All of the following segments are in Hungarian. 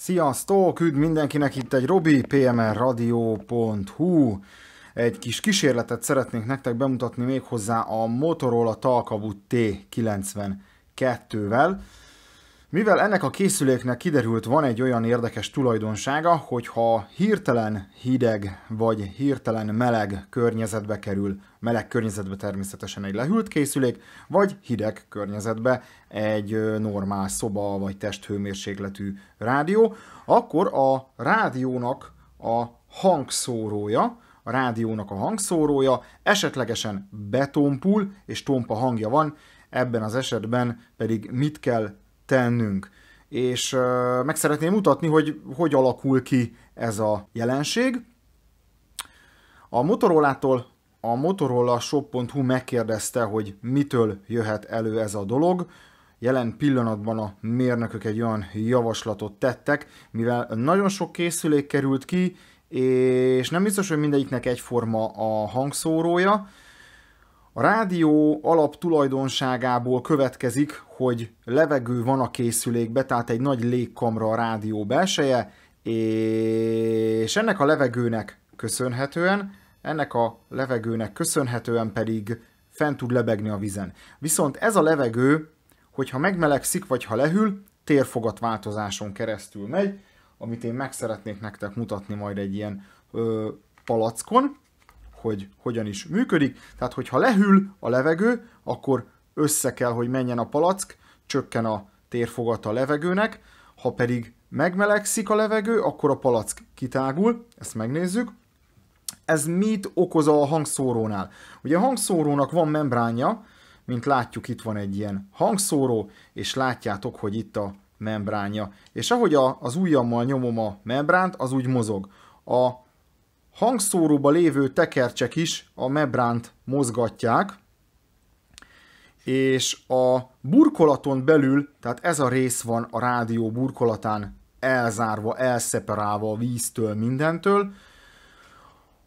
Sziasztok! Üdv mindenkinek itt egy Robi, pmrradio.hu Egy kis kísérletet szeretnék nektek bemutatni méghozzá a Motorola Talkaboot T92-vel. Mivel ennek a készüléknek kiderült, van egy olyan érdekes tulajdonsága, hogy ha hirtelen hideg vagy hirtelen meleg környezetbe kerül, meleg környezetbe természetesen egy lehűlt készülék, vagy hideg környezetbe egy normál szoba vagy testhőmérsékletű rádió, akkor a rádiónak a hangszórója, a rádiónak a hangszórója esetlegesen betompul, és tompa hangja van, ebben az esetben pedig mit kell tennünk. És meg szeretném mutatni, hogy hogy alakul ki ez a jelenség. A Motorola-tól a Motorola shop.hu megkérdezte, hogy mitől jöhet elő ez a dolog. Jelen pillanatban a mérnökök egy olyan javaslatot tettek, mivel nagyon sok készülék került ki, és nem biztos, hogy mindegyiknek egyforma a hangszórója, a rádió alaptulajdonságából következik, hogy levegő van a készülékbe, tehát egy nagy légkamra a rádió belseje, és ennek a levegőnek köszönhetően, ennek a levegőnek köszönhetően pedig fent tud lebegni a vizen. Viszont ez a levegő, hogyha megmelegszik vagy ha lehűl, változáson keresztül megy, amit én meg szeretnék nektek mutatni majd egy ilyen ö, palackon hogy hogyan is működik. Tehát, hogyha lehűl a levegő, akkor össze kell, hogy menjen a palack, csökken a térfogata a levegőnek, ha pedig megmelegszik a levegő, akkor a palack kitágul, ezt megnézzük. Ez mit okoz a hangszórónál? Ugye a hangszórónak van membránja, mint látjuk itt van egy ilyen hangszóró, és látjátok, hogy itt a membránja. És ahogy a, az ujjammal nyomom a membránt, az úgy mozog. A hangszóróba lévő tekercsek is a membránt mozgatják, és a burkolaton belül, tehát ez a rész van a rádió burkolatán elzárva, elszeparálva a víztől, mindentől,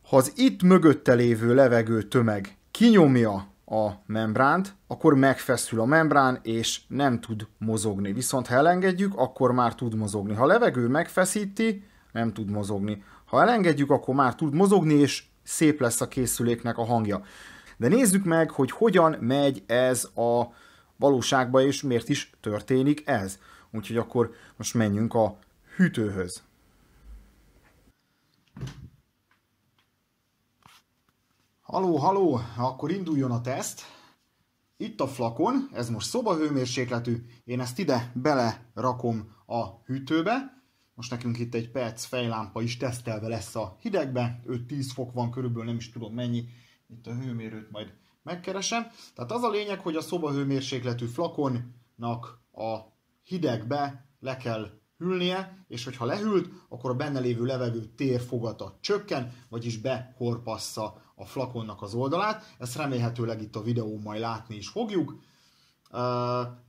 ha az itt mögötte lévő levegő tömeg kinyomja a membránt, akkor megfeszül a membrán, és nem tud mozogni. Viszont ha elengedjük, akkor már tud mozogni. Ha a levegő megfeszíti, nem tud mozogni. Ha elengedjük, akkor már tud mozogni, és szép lesz a készüléknek a hangja. De nézzük meg, hogy hogyan megy ez a valóságba, és miért is történik ez. Úgyhogy akkor most menjünk a hűtőhöz. Haló, haló, akkor induljon a teszt. Itt a flakon, ez most szobahőmérsékletű, én ezt ide bele rakom a hűtőbe, most nekünk itt egy perc fejlámpa is tesztelve lesz a hidegbe, 5-10 fok van körülbelül, nem is tudom mennyi, itt a hőmérőt majd megkeresem. Tehát az a lényeg, hogy a szobahőmérsékletű flakonnak a hidegbe le kell hűlnie, és hogyha lehűlt, akkor a benne lévő levegő térfogata csökken, vagyis behorpassza a flakonnak az oldalát. Ezt remélhetőleg itt a videó majd látni is fogjuk.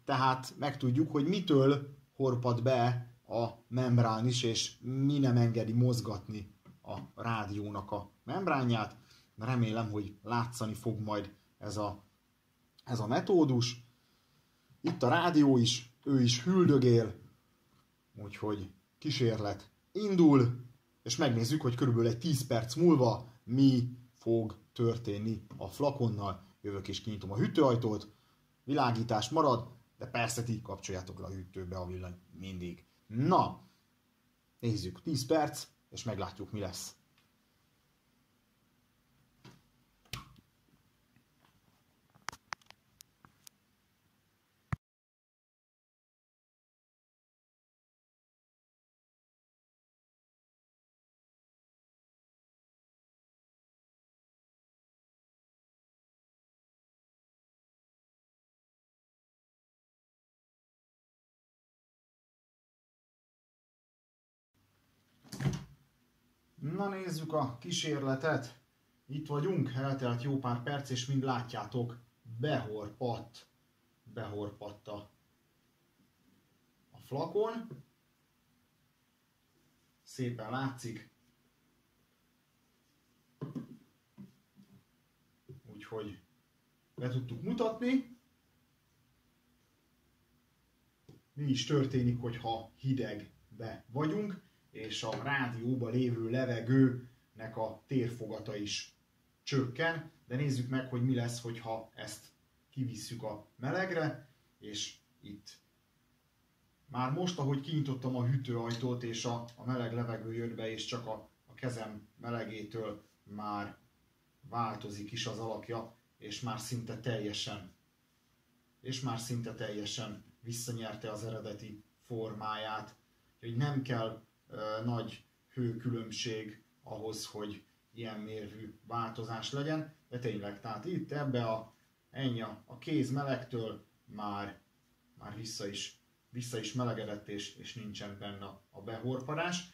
Tehát megtudjuk, hogy mitől horpad be a membrán is, és mi nem engedi mozgatni a rádiónak a membránját. Remélem, hogy látszani fog majd ez a, ez a metódus. Itt a rádió is, ő is hüldögél, úgyhogy kísérlet indul, és megnézzük, hogy körülbelül egy 10 perc múlva mi fog történni a flakonnal. Jövök és kinyitom a hűtőajtót, világítás marad, de persze ti kapcsoljátok le a hűtőbe a villany mindig. Na, nézzük, 10 perc, és meglátjuk, mi lesz. Na nézzük a kísérletet. Itt vagyunk, eltelt jó pár perc, és mind látjátok, behorpadt. Behorpadt a, flakon. Szépen látszik. Úgyhogy be tudtuk mutatni. Mi is történik, hogyha hidegbe vagyunk és a rádióba lévő levegőnek a térfogata is csökken, de nézzük meg, hogy mi lesz, hogyha ezt kivisszük a melegre, és itt már most, ahogy kinyitottam a hűtőajtót, és a, a meleg levegő jött be, és csak a, a kezem melegétől már változik is az alakja, és már szinte teljesen, és már szinte teljesen visszanyerte az eredeti formáját. Hogy nem kell nagy hőkülönbség ahhoz, hogy ilyen mérvű változás legyen, de tényleg, tehát itt ebbe a ennyi a kéz melegtől már, már vissza, is, vissza is melegedett, és, és nincsen benne a behorparás.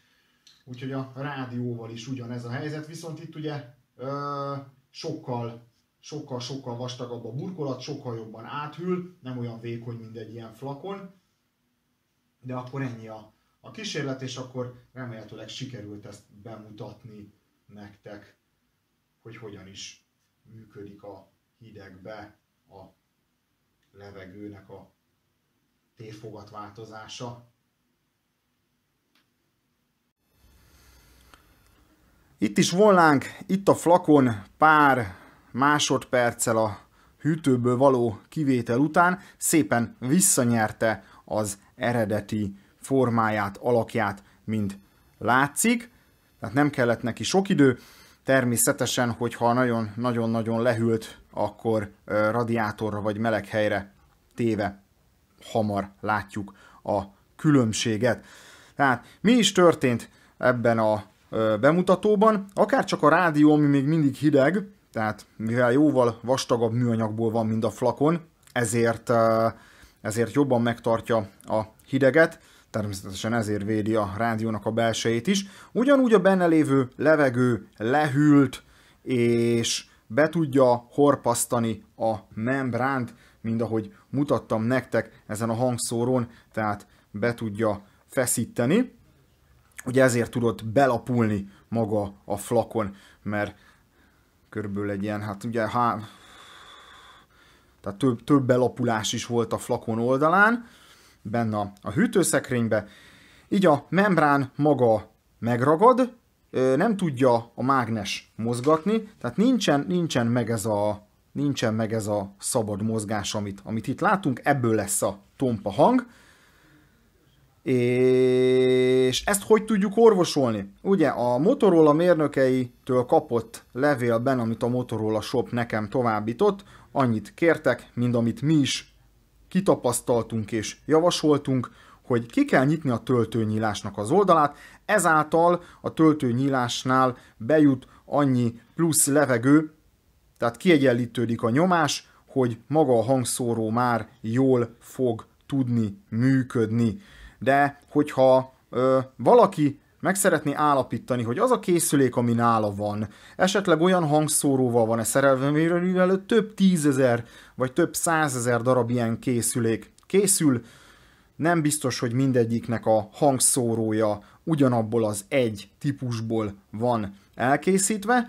Úgyhogy a rádióval is ugyanez a helyzet, viszont itt ugye ö, sokkal sokkal-sokkal vastagabb a burkolat, sokkal jobban áthűl, nem olyan vékony, mint egy ilyen flakon, de akkor ennyi a, a kísérlet, és akkor remélhetőleg sikerült ezt bemutatni nektek, hogy hogyan is működik a hidegbe a levegőnek a térfogat változása. Itt is volnánk, itt a flakon pár másodperccel a hűtőből való kivétel után szépen visszanyerte az eredeti formáját, alakját, mint látszik. Tehát nem kellett neki sok idő, természetesen, hogyha nagyon-nagyon-nagyon lehűlt, akkor radiátorra vagy meleg helyre téve hamar látjuk a különbséget. Tehát mi is történt ebben a bemutatóban? Akár csak a rádió, ami még mindig hideg, tehát mivel jóval vastagabb műanyagból van, mint a flakon, ezért, ezért jobban megtartja a hideget. Természetesen ezért védi a rádiónak a belsejét is. Ugyanúgy a benne lévő levegő lehűlt, és be tudja horpasztani a membránt, mind ahogy mutattam nektek ezen a hangszórón, tehát be tudja feszíteni. Ugye ezért tudott belapulni maga a flakon, mert körülbelül egy ilyen, hát ugye há... tehát több, több belapulás is volt a flakon oldalán, benne a hűtőszekrénybe, így a membrán maga megragad, nem tudja a mágnes mozgatni, tehát nincsen, nincsen meg ez a nincsen meg ez a szabad mozgás, amit, amit itt látunk, ebből lesz a tompa hang. És ezt hogy tudjuk orvosolni? Ugye a Motorola mérnökeitől kapott levélben, amit a Motorola Shop nekem továbbított, annyit kértek, mint amit mi is kitapasztaltunk és javasoltunk, hogy ki kell nyitni a töltőnyílásnak az oldalát, ezáltal a töltőnyílásnál bejut annyi plusz levegő, tehát kiegyenlítődik a nyomás, hogy maga a hangszóró már jól fog tudni működni. De hogyha ö, valaki meg szeretné állapítani, hogy az a készülék, ami nála van, esetleg olyan hangszóróval van-e szerelve, mivel több tízezer vagy több százezer darab ilyen készülék készül, nem biztos, hogy mindegyiknek a hangszórója ugyanabból az egy típusból van elkészítve.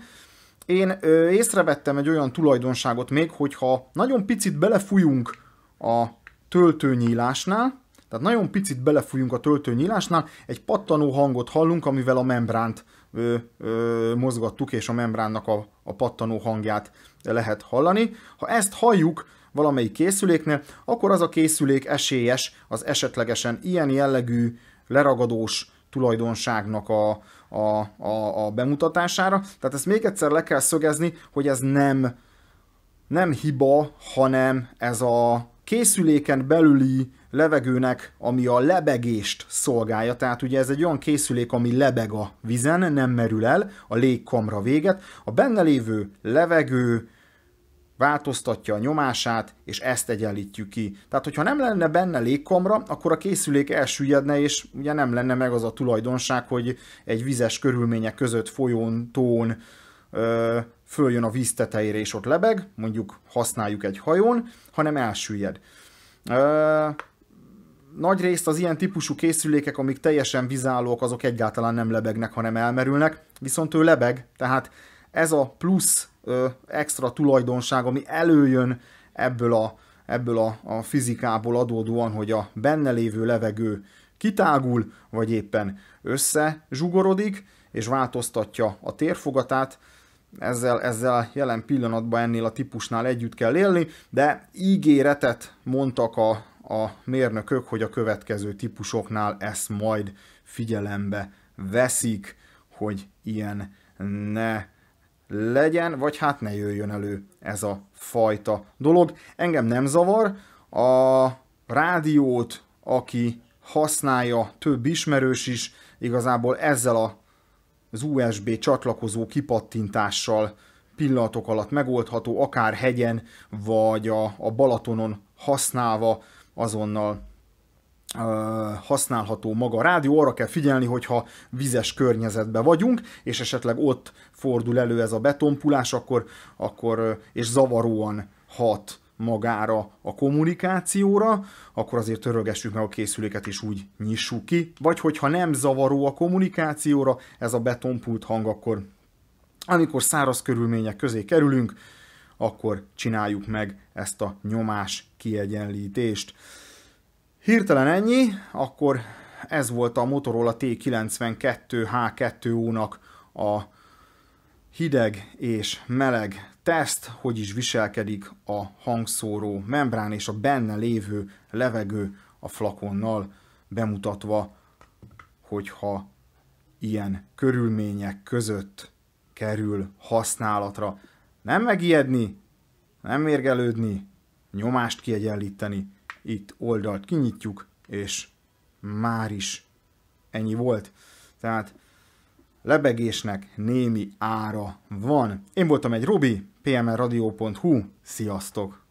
Én ö, észrevettem egy olyan tulajdonságot még, hogyha nagyon picit belefújunk a töltőnyílásnál, tehát nagyon picit belefújunk a töltőnyílásnál, egy pattanó hangot hallunk, amivel a membránt ö, ö, mozgattuk, és a membránnak a, a pattanó hangját lehet hallani. Ha ezt halljuk valamelyik készüléknél, akkor az a készülék esélyes az esetlegesen ilyen jellegű leragadós tulajdonságnak a, a, a, a bemutatására. Tehát ezt még egyszer le kell szögezni, hogy ez nem, nem hiba, hanem ez a készüléken belüli levegőnek, ami a lebegést szolgálja, tehát ugye ez egy olyan készülék, ami lebeg a vizen, nem merül el, a légkamra véget, a benne lévő levegő változtatja a nyomását, és ezt egyenlítjük ki. Tehát, hogyha nem lenne benne légkamra, akkor a készülék elsüllyedne, és ugye nem lenne meg az a tulajdonság, hogy egy vizes körülmények között folyón, tón, ö, följön a víz tetejére, és ott lebeg, mondjuk használjuk egy hajón, hanem elsüllyed nagy részt az ilyen típusú készülékek, amik teljesen vizálók, azok egyáltalán nem lebegnek, hanem elmerülnek, viszont ő lebeg, tehát ez a plusz ö, extra tulajdonság, ami előjön ebből a, ebből a, a fizikából adódóan, hogy a benne lévő levegő kitágul, vagy éppen összezsugorodik, és változtatja a térfogatát, ezzel, ezzel jelen pillanatban ennél a típusnál együtt kell élni, de ígéretet mondtak a a mérnökök, hogy a következő típusoknál ezt majd figyelembe veszik, hogy ilyen ne legyen, vagy hát ne jöjjön elő ez a fajta dolog. Engem nem zavar, a rádiót, aki használja, több ismerős is, igazából ezzel a, az USB csatlakozó kipattintással pillanatok alatt megoldható, akár hegyen, vagy a, a Balatonon használva, azonnal használható maga a rádió, arra kell figyelni, hogyha vizes környezetben vagyunk, és esetleg ott fordul elő ez a betonpulás, akkor, akkor és zavaróan hat magára a kommunikációra, akkor azért törögessük meg a készüléket és úgy nyissuk ki. Vagy hogyha nem zavaró a kommunikációra ez a betonpult hang, akkor amikor száraz körülmények közé kerülünk, akkor csináljuk meg ezt a nyomás kiegyenlítést. Hirtelen ennyi, akkor ez volt a Motorola T92 H2U-nak a hideg és meleg teszt, hogy is viselkedik a hangszóró membrán és a benne lévő levegő a flakonnal bemutatva, hogyha ilyen körülmények között kerül használatra. Nem megijedni, nem mérgelődni, nyomást kiegyenlíteni. Itt oldalt kinyitjuk, és már is ennyi volt. Tehát lebegésnek némi ára van. Én voltam egy Robi, pmrradio.hu, sziasztok!